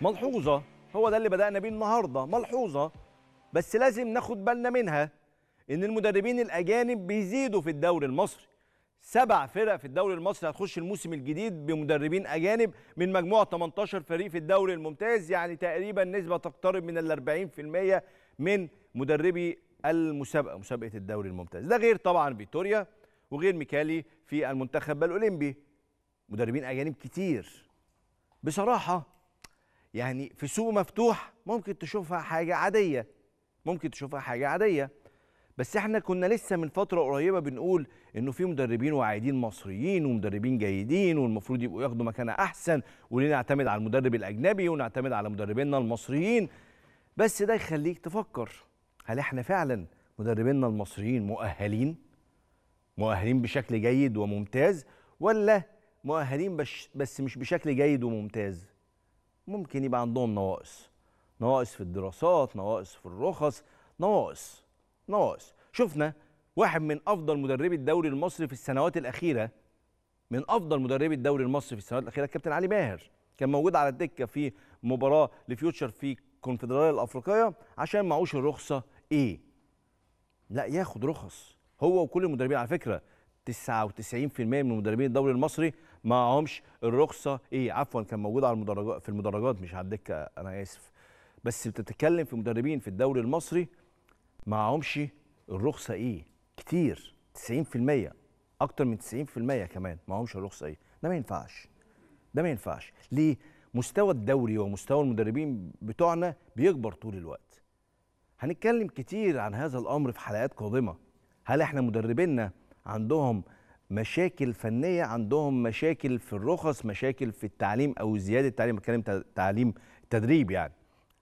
ملحوظه هو ده اللي بدانا بيه النهارده ملحوظه بس لازم ناخد بالنا منها ان المدربين الاجانب بيزيدوا في الدوري المصري سبع فرق في الدوري المصري هتخش الموسم الجديد بمدربين اجانب من مجموع 18 فريق في الدوري الممتاز يعني تقريبا نسبه تقترب من ال 40% من مدربي المسابقه مسابقه الدوري الممتاز ده غير طبعا فيتوريا وغير ميكالي في المنتخب الاولمبي مدربين اجانب كتير بصراحه يعني في سوق مفتوح ممكن تشوفها حاجة عادية ممكن تشوفها حاجة عادية بس احنا كنا لسه من فترة قريبة بنقول انه في مدربين واعدين مصريين ومدربين جيدين والمفروض يبقوا ياخدوا مكانة احسن وليه نعتمد على المدرب الاجنبي ونعتمد على مدربينا المصريين بس ده يخليك تفكر هل احنا فعلا مدربينا المصريين مؤهلين مؤهلين بشكل جيد وممتاز ولا مؤهلين بس مش بشكل جيد وممتاز ممكن يبقى عندهم نواقص نواقص في الدراسات نواقص في الرخص نواقص نواقص شفنا واحد من افضل مدربي الدوري المصري في السنوات الاخيره من افضل مدربي الدوري المصري في السنوات الاخيره الكابتن علي ماهر كان موجود على الدكه في مباراه لفيوتشر في الكونفدراليه الافريقيه عشان معوش الرخصه ايه لا ياخد رخص هو وكل المدربين على فكره 99% من مدربين الدوري المصري معهمش الرخصه ايه عفوا كان موجود على المدرجات في المدرجات مش على الدكه انا اسف بس بتتكلم في مدربين في الدوري المصري معهمش الرخصه ايه كتير 90% اكتر من 90% كمان معهمش الرخصه ايه ده ما ينفعش ده ما ينفعش ليه مستوى الدوري ومستوى المدربين بتوعنا بيكبر طول الوقت هنتكلم كتير عن هذا الامر في حلقات قادمه هل احنا مدربينا عندهم مشاكل فنيه عندهم مشاكل في الرخص مشاكل في التعليم او زياده التعليم بتكلم تعليم تدريب يعني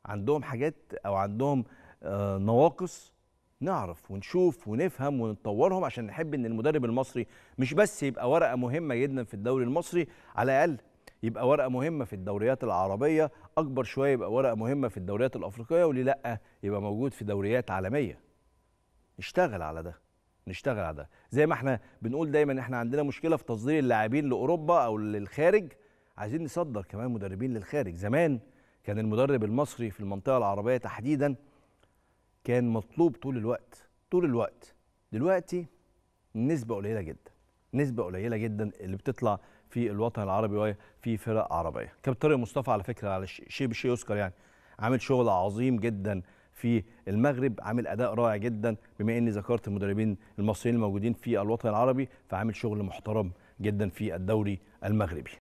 عندهم حاجات او عندهم آه، نواقص نعرف ونشوف ونفهم ونطورهم عشان نحب ان المدرب المصري مش بس يبقى ورقه مهمه جدا في الدوري المصري على الاقل يبقى ورقه مهمه في الدوريات العربيه اكبر شويه يبقى ورقه مهمه في الدوريات الافريقيه وليه لا يبقى موجود في دوريات عالميه نشتغل على ده نشتغل على ده زي ما احنا بنقول دايما احنا عندنا مشكله في تصدير اللاعبين لاوروبا او للخارج عايزين نصدر كمان مدربين للخارج زمان كان المدرب المصري في المنطقه العربيه تحديدا كان مطلوب طول الوقت طول الوقت دلوقتي نسبه قليله جدا نسبه قليله جدا اللي بتطلع في الوطن العربي وفي فرق عربيه كابتن مصطفى على فكره على شيء بشيء يذكر يعني عامل شغل عظيم جدا في المغرب عامل اداء رائع جدا بما اني ذكرت المدربين المصريين الموجودين في الوطن العربي فعامل شغل محترم جدا في الدوري المغربي